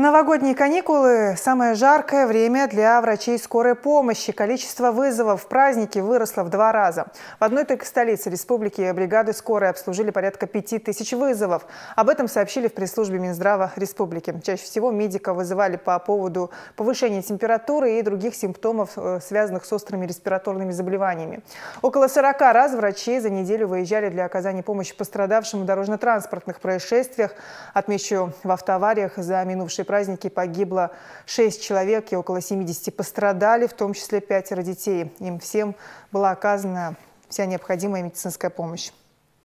Новогодние каникулы – самое жаркое время для врачей скорой помощи. Количество вызовов в празднике выросло в два раза. В одной только столице республики бригады скорой обслужили порядка 5000 вызовов. Об этом сообщили в пресс-службе Минздрава республики. Чаще всего медика вызывали по поводу повышения температуры и других симптомов, э, связанных с острыми респираторными заболеваниями. Около 40 раз врачи за неделю выезжали для оказания помощи пострадавшим в дорожно-транспортных происшествиях. Отмечу, в автоавариях за минувшие праздники погибло 6 человек и около 70 пострадали, в том числе пятеро детей. Им всем была оказана вся необходимая медицинская помощь.